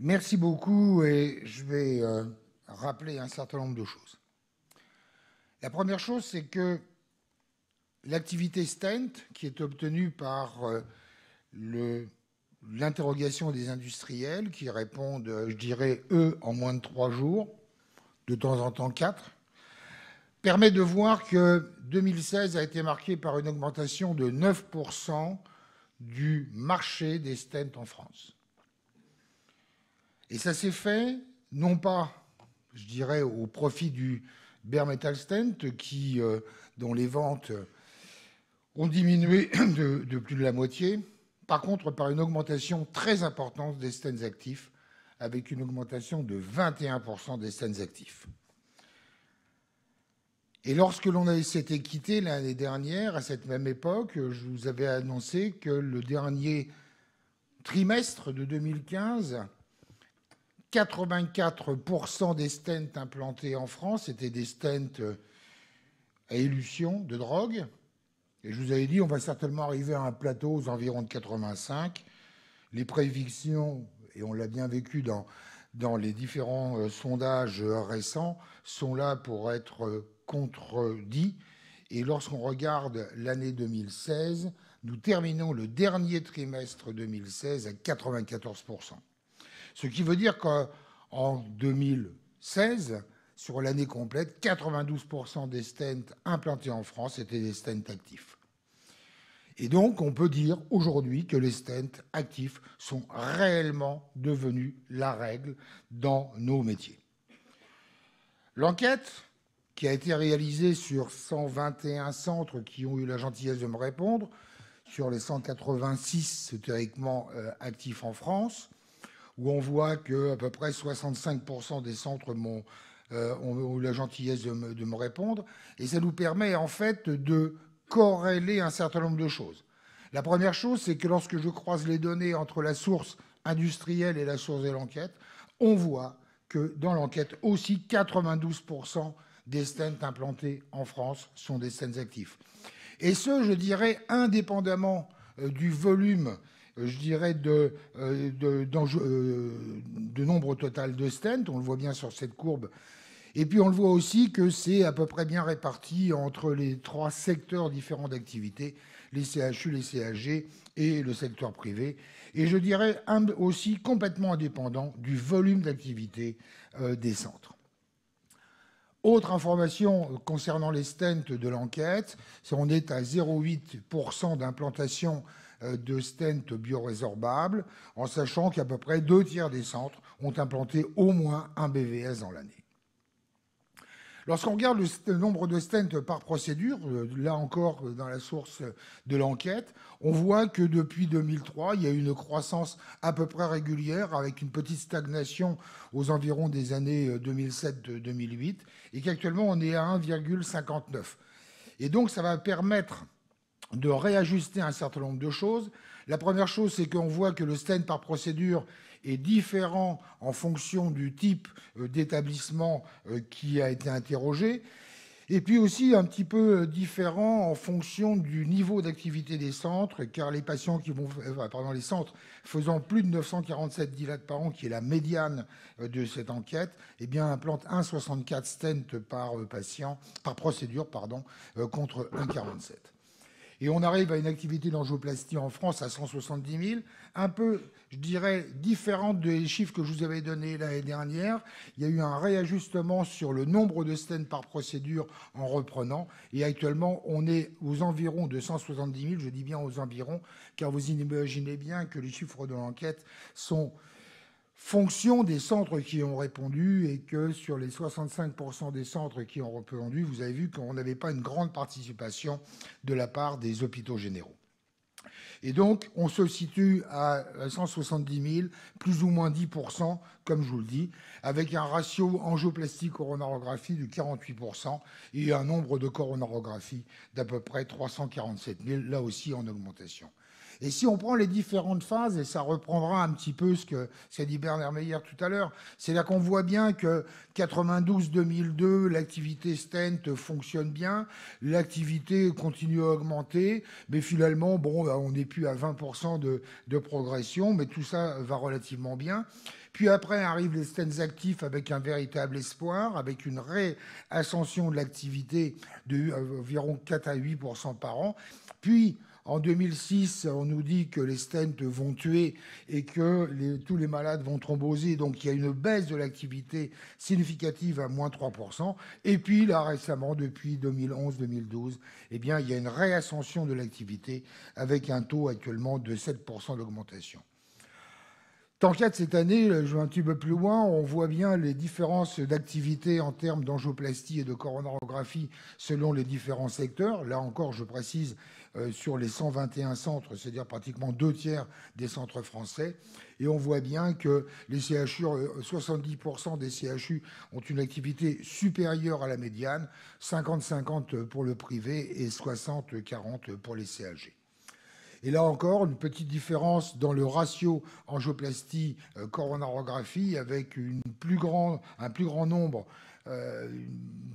Merci beaucoup et je vais euh, rappeler un certain nombre de choses. La première chose, c'est que l'activité STENT, qui est obtenue par euh, l'interrogation des industriels, qui répondent, euh, je dirais, eux, en moins de trois jours, de temps en temps quatre, permet de voir que 2016 a été marqué par une augmentation de 9% du marché des stents en France. Et ça s'est fait, non pas, je dirais, au profit du bare metal stent, qui, euh, dont les ventes ont diminué de, plus de la moitié, par contre, par une augmentation très importante des stents actifs, avec une augmentation de 21% des stents actifs. Et lorsque l'on s'était quitté l'année dernière, à cette même époque, je vous avais annoncé que le dernier trimestre de 2015 84% des stents implantés en France étaient des stents euh, à élution de drogue. Et je vous avais dit, on va certainement arriver à un plateau aux environs de 85. Les prédictions, et on l'a bien vécu dans, dans les différents euh, sondages euh, récents, sont là pour être contredits. Et lorsqu'on regarde l'année 2016, nous terminons le dernier trimestre 2016 à 94 ce qui veut dire qu'en 2016, sur l'année complète, 92% des stents implantés en France étaient des stents actifs. Et donc, on peut dire aujourd'hui que les stents actifs sont réellement devenus la règle dans nos métiers. L'enquête qui a été réalisée sur 121 centres qui ont eu la gentillesse de me répondre, sur les 186 théoriquement euh, actifs en France, où on voit que à peu près 65% des centres euh, ont eu la gentillesse de me, répondre. Et ça nous permet en fait de corréler un certain nombre de choses. La première chose, c'est que lorsque je croise les données entre la source industrielle et la source de l'enquête, on voit que dans l'enquête aussi, 92% des stents implantés en France sont des stents actifs. Et ce, je dirais, indépendamment euh, du volume euh, je dirais, euh, euh, de, nombre total de stents. On le voit bien sur cette courbe. Et puis on le voit aussi que c'est à peu près bien réparti entre les trois secteurs différents d'activité, les CHU, les CHG et le secteur privé. Et je dirais aussi complètement indépendant du volume d'activité des centres. Autre information concernant les stents de l'enquête, on est à 0,8% d'implantation euh, de stents biorésorbables, en sachant qu'à peu près deux tiers des centres ont implanté au moins un BVS dans l'année. Lorsqu'on regarde le, nombre de stents par procédure, euh, là encore euh, dans la source euh, de l'enquête, on voit que depuis 2003, il y a eu une croissance à peu près régulière avec une petite stagnation aux environs des années 2007-2008 et qu'actuellement on est à 1,59. Et donc ça va permettre de réajuster un certain nombre de choses. La première chose, c'est qu'on voit que le stent par procédure est différent en fonction du type euh, d'établissement euh, qui a été interrogé. Et puis aussi un petit peu euh, différent en fonction du niveau d'activité des centres, car les patients qui vont, les centres faisant plus de 947 dilates par an, qui est la médiane de cette enquête, eh bien implantent 1,64 stents par patient, par procédure, pardon, contre 1,47. Et on arrive à une activité d'angioplastie en France à 170 000, un peu, je dirais, différente des chiffres que je vous avais donnés l'année dernière. Il y a eu un réajustement sur le nombre de stènes par procédure en reprenant. Et actuellement, on est aux environs de 170 000, je dis bien aux environs, car vous imaginez bien que les chiffres de l'enquête sont fonction des centres qui ont répondu et que sur les 65% des centres qui ont répondu, vous avez vu qu'on n'avait pas une grande participation de la part des hôpitaux généraux. Et donc, on se situe à 170 000, plus ou moins 10 comme je vous le dis, avec un ratio angioplastie-coronarographie de 48 et un nombre de coronarographies d'à peu près 347 000, là aussi en augmentation. Et si on prend les différentes phases, et ça reprendra un petit peu ce que qu'a dit Bernard Meyer tout à l'heure, c'est là qu'on voit bien que 92-2002, l'activité stent fonctionne bien, l'activité continue à augmenter, mais finalement, bon, bah, on n'est plus à 20% de, de progression, mais tout ça va relativement bien. Puis après arrivent les stents actifs avec un véritable espoir, avec une réascension de l'activité de euh, environ 4 à 8 par an. Puis en 2006, on nous dit que les stents vont tuer et que tous les malades vont thromboser. Donc il y a une baisse de l'activité significative à moins 3%. Et puis là, récemment, depuis 2011-2012, eh bien, il y a une réascension de l'activité avec un taux actuellement de 7% d'augmentation. Tant qu'à cette année, je vais un petit peu plus loin, on voit bien les différences d'activité en termes d'angioplastie et de coronarographie selon les différents secteurs. Là encore, je précise, euh, sur les 121 centres, c'est-à-dire pratiquement deux tiers des centres français. Et on voit bien que les CHU, 70% euh, des CHU ont une activité supérieure à la médiane, 50-50 pour le privé et 60-40 pour les CAG. Et là encore, une petite différence dans le ratio angioplastie-coronarographie euh, avec un plus grand nombre euh,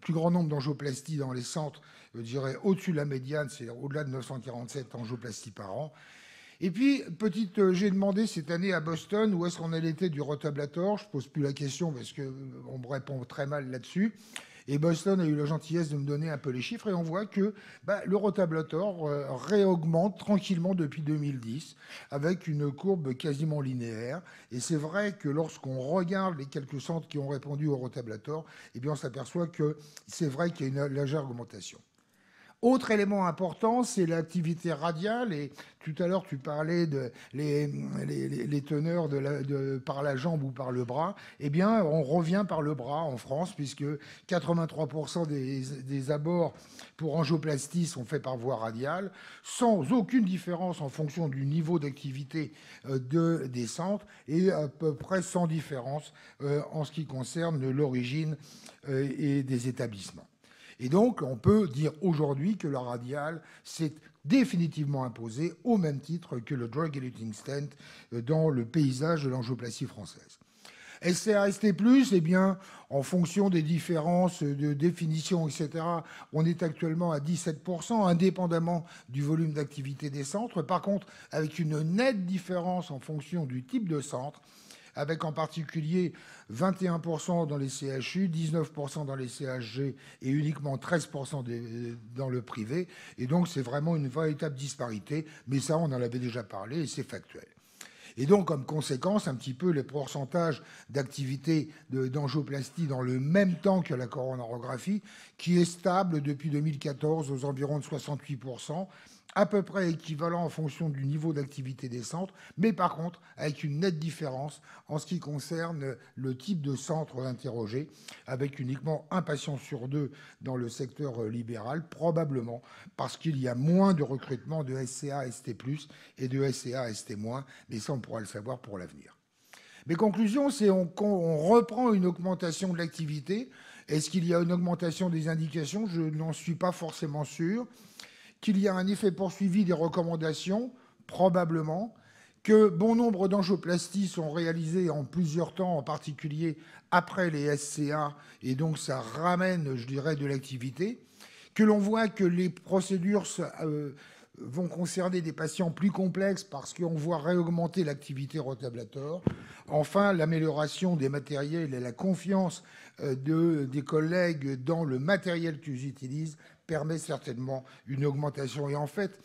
plus grand nombre d'angioplasties dans les centres, je dirais au-dessus de la médiane, c'est au-delà de 947 angioplasties par an. Et puis, petite, euh, j'ai demandé cette année à Boston où est-ce qu'on allait du rotablator. Je ne pose plus la question parce qu'on euh, me répond très mal là-dessus. Et Boston a eu la gentillesse de me donner un peu les chiffres et on voit que bah, le rotablator euh, réaugmente tranquillement depuis 2010 avec une courbe quasiment linéaire. Et c'est vrai que lorsqu'on regarde les quelques centres qui ont répondu au rotablator, eh bien on s'aperçoit que c'est vrai qu'il y a une légère augmentation. Autre élément important, c'est l'activité radiale. Et tout à l'heure, tu parlais de les, teneurs par la jambe ou par le bras. Eh bien, on revient par le bras en France, puisque 83% des, abords pour angioplastie sont faits par voie radiale, sans aucune différence en fonction du niveau d'activité euh, des centres, et à peu près sans différence euh, en ce qui concerne l'origine euh, et des établissements. Et donc, on peut dire aujourd'hui que la radial s'est définitivement imposée au même titre que le drug eluting stent euh, dans le paysage de l'angioplastie française. SCAST, et eh bien, en fonction des différences de définition, etc., on est actuellement à 17%, indépendamment du volume d'activité des centres. Par contre, avec une nette différence en fonction du type de centre, avec en particulier 21% dans les CHU, 19% dans les CHG et uniquement 13% dans le privé. Et donc c'est vraiment une véritable disparité, mais ça on en avait déjà parlé et c'est factuel. Et donc, comme conséquence, un petit peu les pourcentages d'activité d'angioplastie dans le même temps que la coronarographie, qui est stable depuis 2014 aux environs de 68%, à peu près équivalent en fonction du niveau d'activité des centres, mais par contre avec une nette différence en ce qui concerne le type de centre interrogé, avec uniquement un patient sur deux dans le secteur euh, libéral, probablement parce qu'il y a moins de recrutement de SCA ST+, et de SCA ST-, mais ça on pourra le savoir pour l'avenir. Mes conclusions, c'est qu'on reprend une augmentation de l'activité. Est-ce qu'il y a une augmentation des indications Je n'en suis pas forcément sûr qu'il y a un effet poursuivi des recommandations, probablement, que bon nombre d'angioplasties sont réalisées en plusieurs temps, en particulier après les SCA, et donc ça ramène, je dirais, de l'activité, que l'on voit que les procédures euh, vont concerner des patients plus complexes parce qu'on voit réaugmenter l'activité rotablator. Enfin, l'amélioration des matériels et la confiance euh, des collègues dans le matériel qu'ils utilisent permet certainement une augmentation. Et en fait,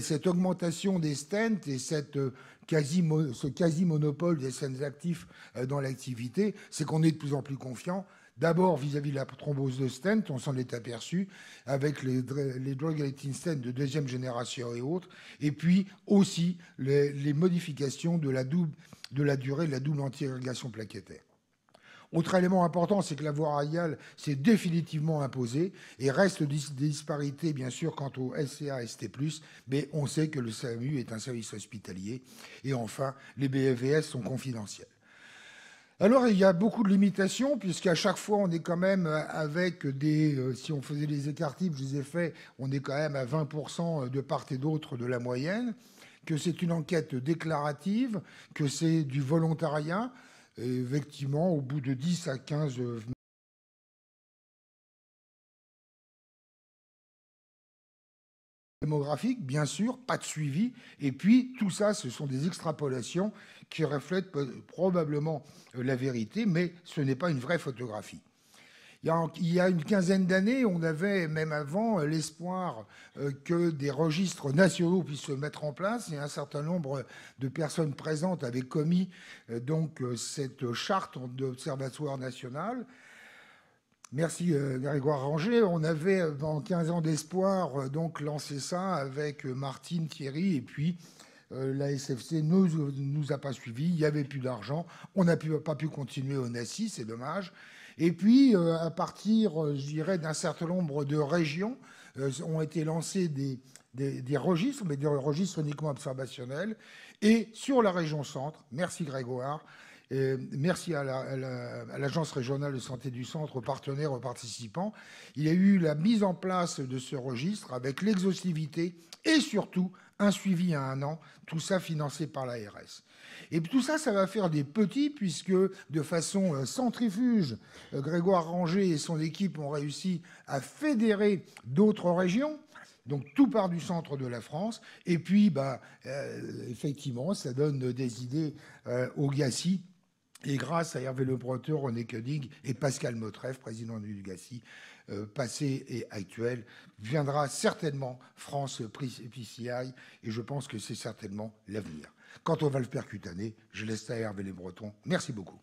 cette augmentation des stents et cette euh, quasi, ce quasi-monopole des stents actifs euh, dans l'activité, c'est qu'on est de plus en plus confiant. D'abord vis-à-vis de la thrombose de stent, on s'en est aperçu avec les, les drug eluting stents de deuxième génération et autres, et puis aussi les, modifications de la, double, de la durée de la double anti-irrigation plaquettaire. Autre élément important, c'est que la voie aérienne s'est définitivement imposée et reste des disparités, bien sûr, quant au SCA, ST+, mais on sait que le SAMU est un service hospitalier. Et enfin, les BFVS sont confidentiels. Alors, il y a beaucoup de limitations, puisqu'à chaque fois, on est quand même avec des. Euh, si on faisait des écarts je les ai faits, on est quand même à 20% de part et d'autre de la moyenne, que c'est une enquête déclarative, que c'est du volontariat, effectivement, au bout de 10 à 15 euh, démographique, bien sûr, pas de suivi. Et puis, tout ça, ce sont des extrapolations qui reflètent euh, probablement euh, la vérité, mais ce n'est pas une vraie photographie. Il y a, une quinzaine d'années, on avait, même avant, euh, l'espoir euh, que des registres nationaux puissent se mettre en place et un certain nombre de personnes présentes avaient commis euh, donc cette charte d'observatoire national. Merci Grégoire Ranger. On avait, dans 15 ans d'espoir, donc lancé ça avec Martine, Thierry et puis la SFC ne nous, nous, a pas suivis, il n'y avait plus d'argent, on n'a pas pu continuer au NACI, c'est dommage. Et puis, euh, à partir, euh, je dirais, d'un certain nombre de régions, euh, ont été lancés des, registres, mais des registres uniquement observationnels. Et sur la région centre, merci Grégoire, merci à l'Agence régionale de santé du centre, aux partenaires, aux participants. Il y a eu la mise en place de ce registre avec l'exhaustivité et surtout un suivi à un an, tout ça financé par l'ARS. Et tout ça, ça va faire des petits, puisque de façon euh, centrifuge, euh, Grégoire Ranger et son équipe ont réussi à fédérer d'autres régions. Donc tout part du centre de la France. Et puis, bah, euh, effectivement, ça donne des idées au GACI. Et grâce à Hervé Le Breton, René Koenig et Pascal Motreff, président du GACI, euh, passé et actuel, viendra certainement France PCI et je pense que c'est certainement l'avenir. Quant va le percutaner je laisse à Hervé Les Bretons. Merci beaucoup.